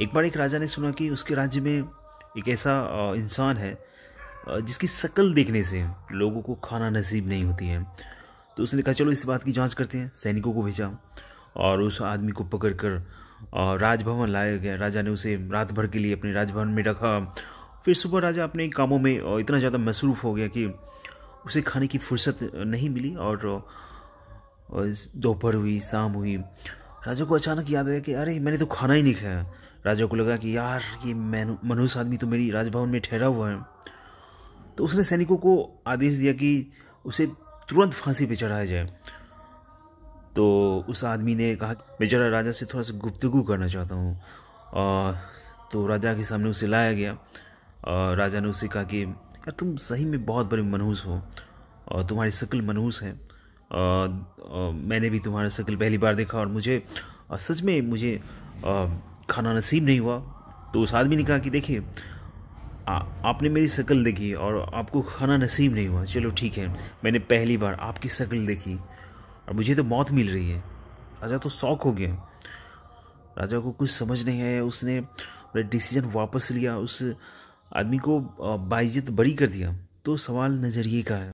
एक बार एक राजा ने सुना कि उसके राज्य में एक ऐसा इंसान है जिसकी शक्ल देखने से लोगों को खाना नसीब नहीं होती है तो उसने कहा चलो इस बात की जांच करते हैं सैनिकों को भेजा और उस आदमी को पकड़कर राजभवन लाया गया राजा ने उसे रात भर के लिए अपने राजभवन में रखा फिर सुबह राजा अपने कामों में इतना ज़्यादा मसरूफ़ हो गया कि उसे खाने की फुर्सत नहीं मिली और दोपहर हुई शाम हुई राजा को अचानक याद आया कि अरे मैंने तो खाना ही नहीं खाया राजा को लगा कि यार ये मनुष्य आदमी तो मेरी राजभवन में ठहरा हुआ है तो उसने सैनिकों को आदेश दिया कि उसे तुरंत फांसी पर चढ़ाया जाए तो उस आदमी ने कहा मैं जरा राजा से थोड़ा सा गुप्तगु करना चाहता हूँ तो राजा के सामने उसे लाया गया और राजा ने उसे कहा कि यार तुम सही में बहुत बड़े मनहूस हो और तुम्हारी शक्ल मनहूस है और मैंने भी तुम्हारा शक्ल पहली बार देखा और मुझे सच में मुझे खाना नसीब नहीं हुआ तो उस आदमी ने कहा कि देखिए आपने मेरी शक्ल देखी और आपको खाना नसीब नहीं हुआ चलो ठीक है मैंने पहली बार आपकी शक्ल देखी और मुझे तो मौत मिल रही है राजा तो शौक हो गया राजा को कुछ समझ नहीं आया उसने डिसीजन वापस लिया उस आदमी को बाइज्जत बड़ी कर दिया तो सवाल नज़रिए का है